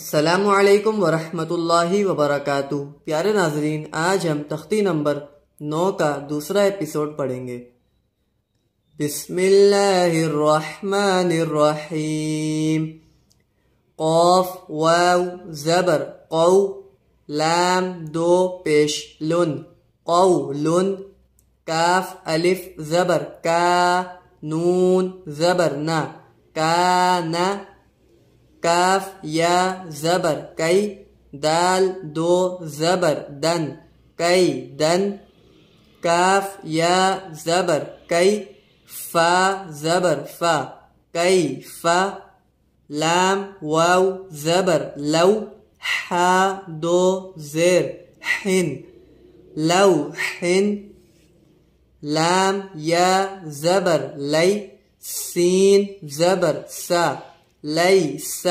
السلام علیکم ورحمۃ اللہ وبرکاتہ پیارے ناظرین آج ہم تختی نمبر نو کا دوسرا ایپیسوڈ پڑھیں گے بسم اللہ الرحمن الرحیم قوف واو زبر قو لام دو پیش لن قو لن کاف الف زبر کا نون زبر نا کا نا كاف يا زبر كي دال دو زبر دن كي دن كاف يا زبر كي فا زبر فا كي فا لام واو زبر لو حا دو زير حن لو حن لام يا زبر لي سين زبر سا ليس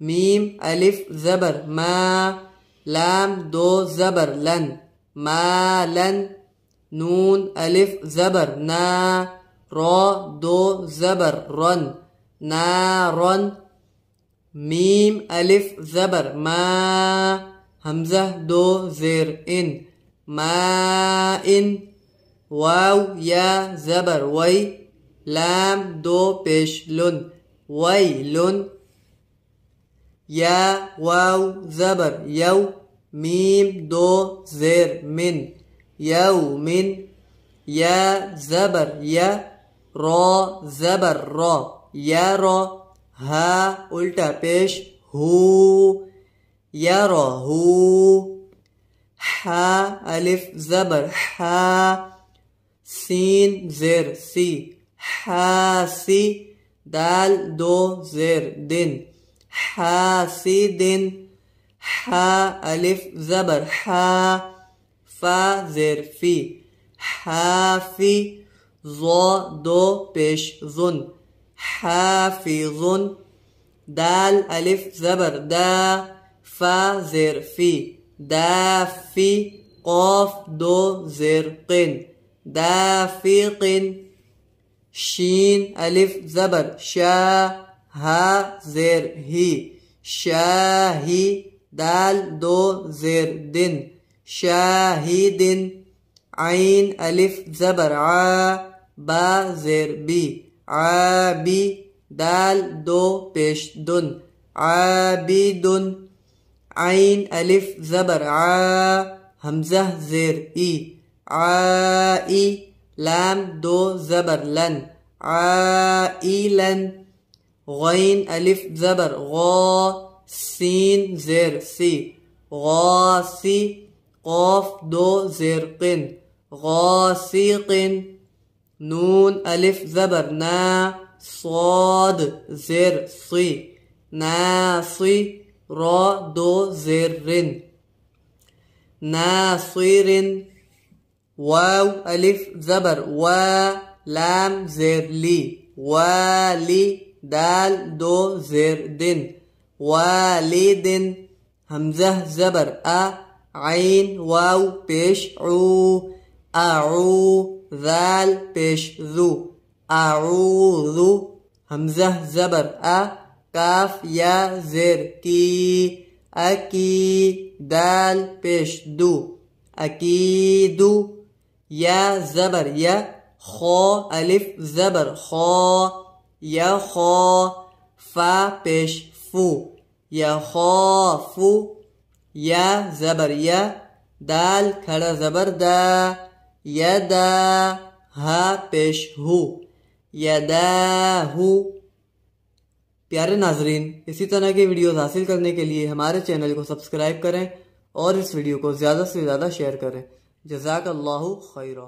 ميم ألف زبر ما لام دو زبر لن ما لن نون ألف زبر نا را دو زبر رن رن ميم ألف زبر ما همزة دو زير إن ما إن واو يا زبر وي لام دو بيش لن ويل يا واو زبر يو ميم دو زر من يوم يا زبر يا را زبر را يا را ها قلت بيش هو را هو ها ألف زبر ها سين زر سي سي دال دو زر دن دن حا ألف زبر حا فا زر في حافي ظا دو بيش ظن حافظ دال ألف زبر دا فا زر في دافي قاف دو زر قن قن شین الف زبر شا ہا زیر ہی شاہی ہی دال دو زیر دن شاہی ہی دن عین الف زبر آ با زیر بی آ بی دال دو پیش دن عابی دن عین الف زبر آ حمزہ زیر ای آئی لام دو زبر لن عائلا غين ألف زبر غا سين زر سي غاسي قاف دو زرق غاسق نون ألف زبر نا صاد زر صي ناصي را دو زر ناصر واو ألف زبر وا لام زر لي والي دال دو زر دن والد همزة زبر أ عين واو بيش عو أعو ذال بيش ذو أعوذ همزة زبر أ كاف يا زر كي أكي دال بيش دو أكيد या जबर या खो अलिफ जबर खो या खो फा पेश फू या खो फू या जबर या दाल खड़ा जबर दा या दा पेश हु या हु प्यारे नाजरीन इसी तरह के वीडियोस हासिल करने के लिए हमारे चैनल को सब्सक्राइब करें और इस वीडियो को ज़्यादा से ज़्यादा शेयर करें جزاک اللہ خیرہ